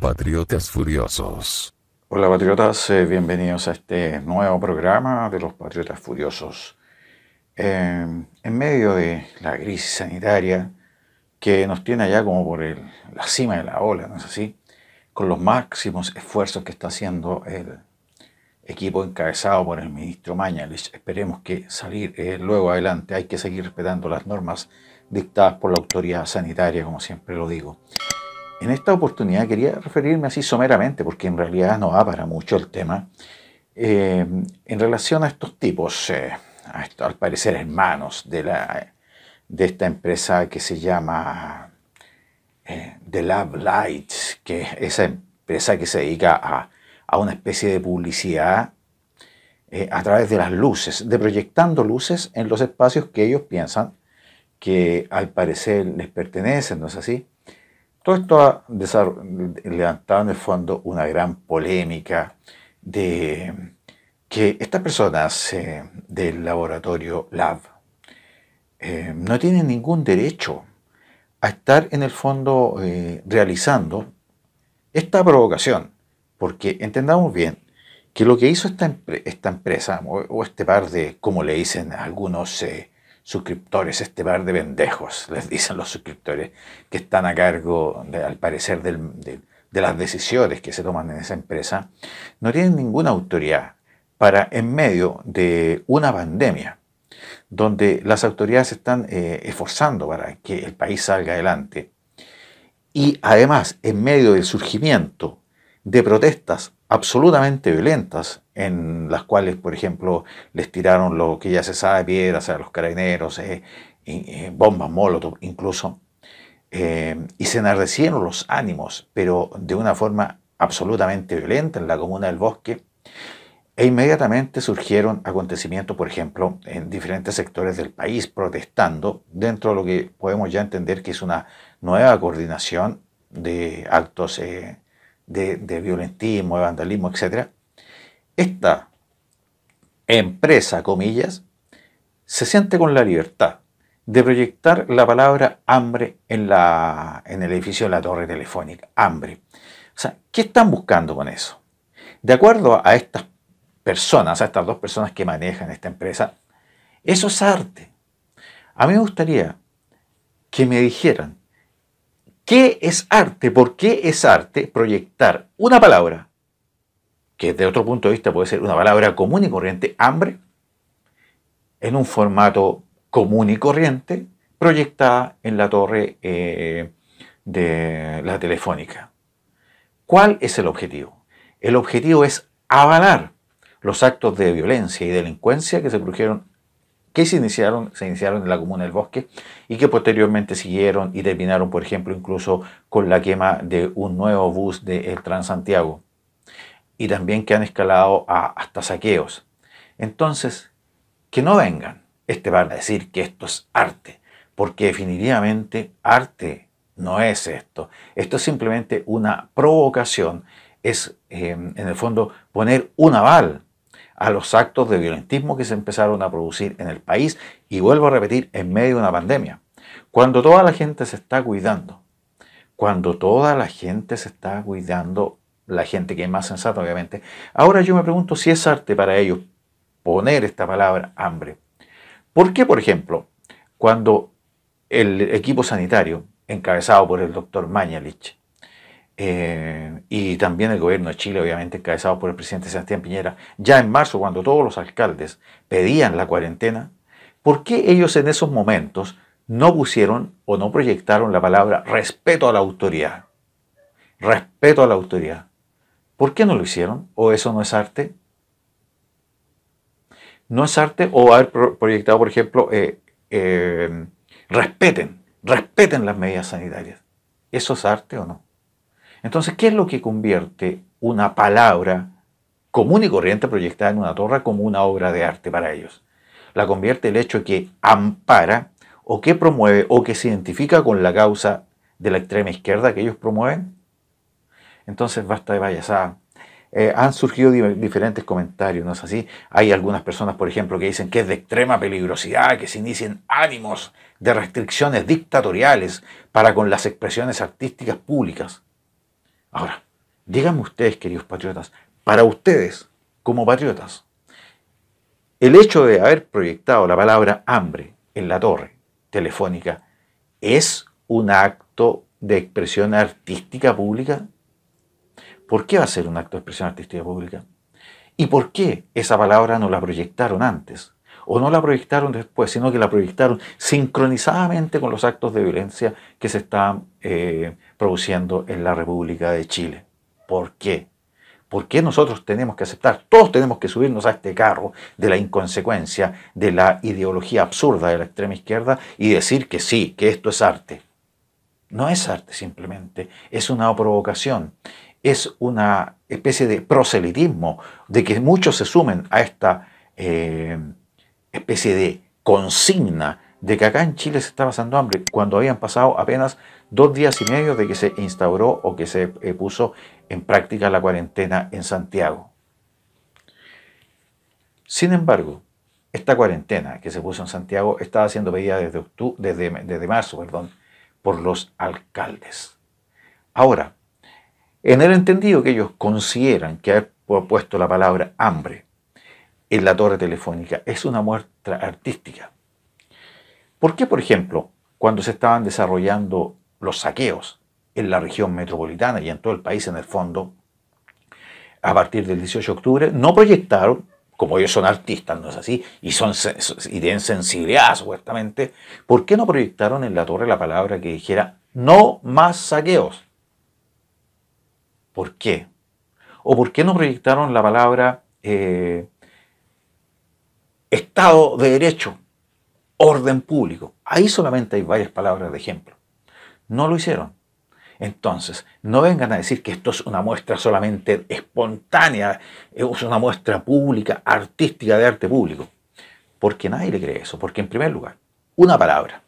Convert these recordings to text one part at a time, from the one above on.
Patriotas Furiosos. Hola patriotas, eh, bienvenidos a este nuevo programa de los Patriotas Furiosos. Em, en medio de la crisis sanitaria que nos tiene allá como por la cima de la ola, ¿no es así? Con los máximos esfuerzos que está haciendo el equipo encabezado por el ministro Mañalich. Esperemos que salir eh, luego adelante. Hay que seguir respetando las normas dictadas por la autoridad sanitaria, como siempre lo digo. En esta oportunidad quería referirme así someramente, porque en realidad no va para mucho el tema, eh, en relación a estos tipos, eh, al parecer hermanos de, la, de esta empresa que se llama eh, The Lab Lights, que es esa empresa que se dedica a, a una especie de publicidad a través de las luces, de proyectando luces en los espacios que ellos piensan que al parecer les pertenecen, ¿no es así? Todo esto ha levantado en el fondo una gran polémica de que estas personas eh, del laboratorio Lab eh, no tienen ningún derecho a estar en el fondo eh, realizando esta provocación, porque entendamos bien que lo que hizo esta, empresa o, este par de, como le dicen algunos suscriptores, este par de pendejos, les dicen los suscriptores, que están a cargo, al parecer, de, las decisiones que se toman en esa empresa, no tienen ninguna autoridad para, en medio de una pandemia, donde las autoridades están eh, esforzando para que el país salga adelante, y además, en medio del surgimiento de protestas absolutamente violentas en las cuales, por ejemplo, les tiraron lo que ya se sabe, piedras a los carabineros, eh, eh, bombas, molotov incluso, eh, y se enardecieron los ánimos, pero de una forma absolutamente violenta en la comuna del bosque, e inmediatamente surgieron acontecimientos, por ejemplo, en diferentes sectores del país protestando dentro de lo que podemos ya entender que es una nueva coordinación de actos de, de violentismo, de vandalismo, etcétera, esta empresa, comillas, se siente con la libertad de proyectar la palabra hambre en, la, en el edificio de la torre telefónica. Hambre. O sea, ¿qué están buscando con eso? De acuerdo a estas personas, a estas dos personas que manejan esta empresa, eso es arte. A mí me gustaría que me dijeran, ¿qué es arte? ¿Por qué es arte proyectar una palabra que desde otro punto de vista puede ser una palabra común y corriente, hambre, en un formato común y corriente, proyectada en la torre eh, de la telefónica. ¿Cuál es el objetivo? El objetivo es avalar los actos de violencia y delincuencia que se produjeron, que se iniciaron, en la comuna del bosque y que posteriormente siguieron y terminaron, por ejemplo, incluso con la quema de un nuevo bus del de Transantiago y también que han escalado hasta saqueos. Entonces, que no vengan este van a decir que esto es arte, porque definitivamente arte no es esto. Esto es simplemente una provocación, es em, en el fondo poner un aval a los actos de violentismo que se empezaron a producir en el país y vuelvo a repetir, en medio de una pandemia. Cuando toda la gente se está cuidando, cuando toda la gente se está cuidando, la gente que es más sensata, obviamente. Ahora yo me pregunto si es arte para ellos poner esta palabra hambre. ¿Por qué, por ejemplo, cuando el equipo sanitario, encabezado por el doctor Mañalich, eh, y también el gobierno de Chile, obviamente encabezado por el presidente Sebastián Piñera, ya en marzo, cuando todos los alcaldes pedían la cuarentena, ¿por qué ellos en esos momentos no pusieron o no proyectaron la palabra respeto a la autoridad? Respeto a la autoridad. ¿Por qué no lo hicieron? ¿O eso no es arte? No es arte o haber proyectado, por ejemplo, eh, eh, respeten, respeten las medidas sanitarias. ¿Eso es arte o no? Entonces, ¿qué es lo que convierte una palabra común y corriente proyectada en una torre como una obra de arte para ellos? La convierte el hecho que ampara o que promueve o que se identifica con la causa de la extrema izquierda que ellos promueven entonces, basta de payasada. Eh, han surgido diferentes comentarios, ¿no es así? Hay algunas personas, por ejemplo, que dicen que es de extrema peligrosidad que se inicien ánimos de restricciones dictatoriales para con las expresiones artísticas públicas. Ahora, díganme ustedes, queridos patriotas, para ustedes, como patriotas, el hecho de haber proyectado la palabra hambre en la torre telefónica es un acto de expresión artística pública ¿Por qué va a ser un acto de expresión artística pública? ¿Y por qué esa palabra no la proyectaron antes? O no la proyectaron después, sino que la proyectaron sincronizadamente con los actos de violencia que se están eh, produciendo en la República de Chile. ¿Por qué? ¿Por qué nosotros tenemos que aceptar, todos tenemos que subirnos a este carro de la inconsecuencia, de la ideología absurda de la extrema izquierda y decir que sí, que esto es arte? No es arte simplemente, es una provocación, es una especie de proselitismo, de que muchos se sumen a esta eh, especie de consigna de que acá en Chile se está pasando hambre, cuando habían pasado apenas dos días y medio de que se instauró o que se eh, puso en práctica la cuarentena en Santiago. Sin embargo, esta cuarentena que se puso en Santiago estaba siendo pedida desde, octubre, marzo perdón, por los alcaldes. Ahora, en el entendido que ellos consideran que haber puesto la palabra hambre en la torre telefónica es una muestra artística. ¿Por qué, por ejemplo, cuando se estaban desarrollando los saqueos en la región metropolitana y en todo el país en el fondo, a partir del 18 de octubre, no proyectaron, como ellos son artistas, ¿no es así? Y, son, tienen sensibilidad supuestamente, ¿por qué no proyectaron en la torre la palabra que dijera no más saqueos? ¿Por qué? ¿O por qué no proyectaron la palabra eh, Estado de Derecho, orden público? Ahí solamente hay varias palabras de ejemplo. No lo hicieron. Entonces, no vengan a decir que esto es una muestra solamente espontánea, es una muestra pública, artística de arte público. Porque nadie le cree eso. Porque en primer lugar, una palabra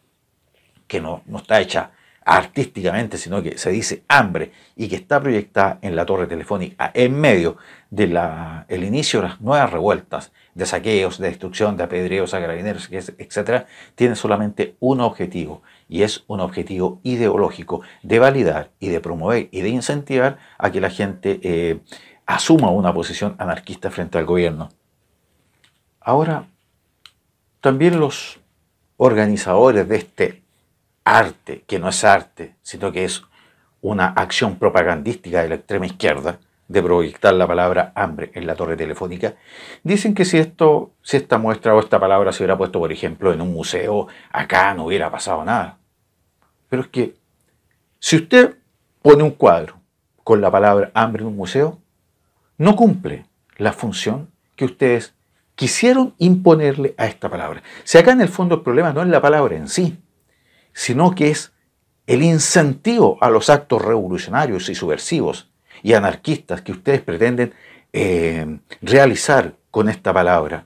que no, no está hecha artísticamente, sino que se dice hambre y que está proyectada en la torre telefónica en medio del el inicio de las nuevas revueltas de saqueos, de destrucción, de apedreos a etcétera. etc., tiene solamente un objetivo y es un objetivo ideológico de validar y de promover y de incentivar a que la gente eh, asuma una posición anarquista frente al gobierno. Ahora, también los organizadores de este arte, que no es arte, sino que es una acción propagandística de la extrema izquierda, de proyectar la palabra hambre en la torre telefónica, dicen que si, esto, si esta muestra o esta palabra se hubiera puesto, por ejemplo, en un museo, acá no hubiera pasado nada. Pero es que si usted pone un cuadro con la palabra hambre en un museo, no cumple la función que ustedes quisieron imponerle a esta palabra. Si acá en el fondo el problema no es la palabra en sí, sino que es el incentivo a los actos revolucionarios y subversivos y anarquistas que ustedes pretenden eh, realizar con esta palabra.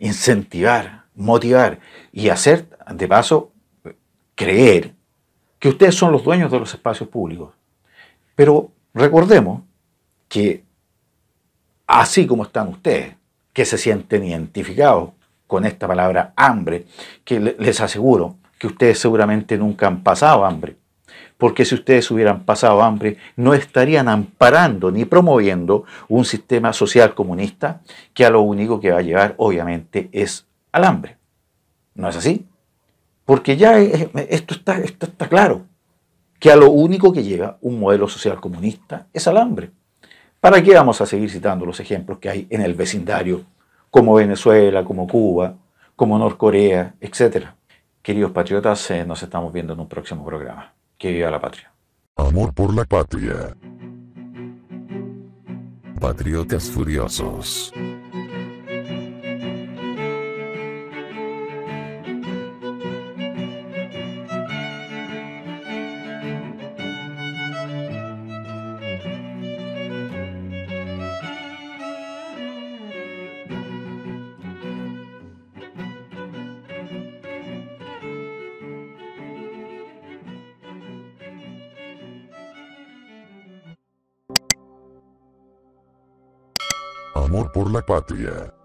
Incentivar, motivar y hacer, de paso, creer que ustedes son los dueños de los espacios públicos. Pero recordemos que así como están ustedes, que se sienten identificados con esta palabra hambre, que les aseguro, que ustedes seguramente nunca han pasado hambre. Porque si ustedes hubieran pasado hambre, no estarían amparando ni promoviendo un sistema social comunista que a lo único que va a llevar, obviamente, es al hambre. ¿No es así? Porque ya esto está, está claro, que a lo único que llega un modelo social comunista es al hambre. ¿Para qué vamos a seguir citando los ejemplos que hay en el vecindario, como Venezuela, como Cuba, como Norcorea, etcétera? Queridos patriotas, eh, nos estamos viendo en un próximo programa. Que viva la patria. Amor por la patria. Patriotas furiosos. amor por la patria.